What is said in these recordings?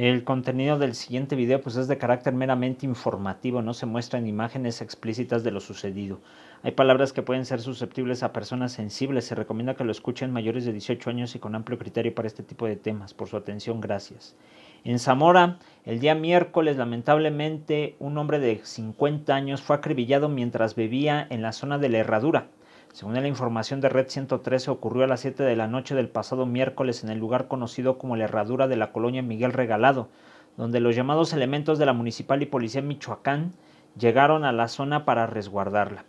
El contenido del siguiente video pues, es de carácter meramente informativo, no se muestran imágenes explícitas de lo sucedido. Hay palabras que pueden ser susceptibles a personas sensibles, se recomienda que lo escuchen mayores de 18 años y con amplio criterio para este tipo de temas. Por su atención, gracias. En Zamora, el día miércoles, lamentablemente, un hombre de 50 años fue acribillado mientras bebía en la zona de la herradura. Según la información de Red 113, ocurrió a las 7 de la noche del pasado miércoles en el lugar conocido como la Herradura de la colonia Miguel Regalado, donde los llamados elementos de la Municipal y Policía Michoacán llegaron a la zona para resguardarla.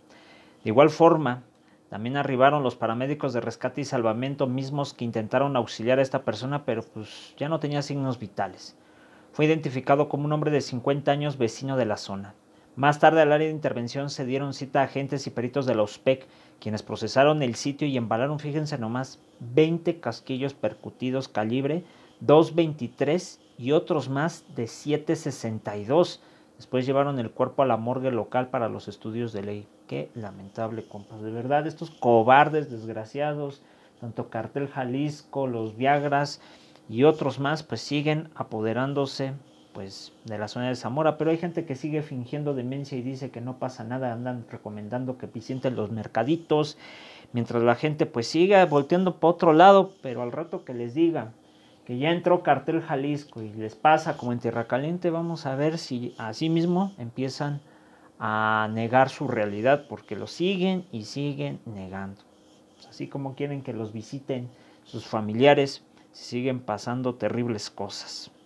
De igual forma, también arribaron los paramédicos de rescate y salvamento mismos que intentaron auxiliar a esta persona, pero pues, ya no tenía signos vitales. Fue identificado como un hombre de 50 años vecino de la zona. Más tarde al área de intervención se dieron cita a agentes y peritos de la USPEC, quienes procesaron el sitio y embalaron, fíjense nomás, 20 casquillos percutidos calibre 223 y otros más de 762. Después llevaron el cuerpo a la morgue local para los estudios de ley. Qué lamentable, compas. De verdad, estos cobardes, desgraciados, tanto Cartel Jalisco, los Viagras y otros más, pues siguen apoderándose pues de la zona de Zamora, pero hay gente que sigue fingiendo demencia y dice que no pasa nada, andan recomendando que visiten los mercaditos, mientras la gente pues siga volteando para otro lado, pero al rato que les diga que ya entró cartel Jalisco y les pasa como en Tierra Caliente, vamos a ver si así mismo empiezan a negar su realidad, porque lo siguen y siguen negando. Pues, así como quieren que los visiten sus familiares, siguen pasando terribles cosas.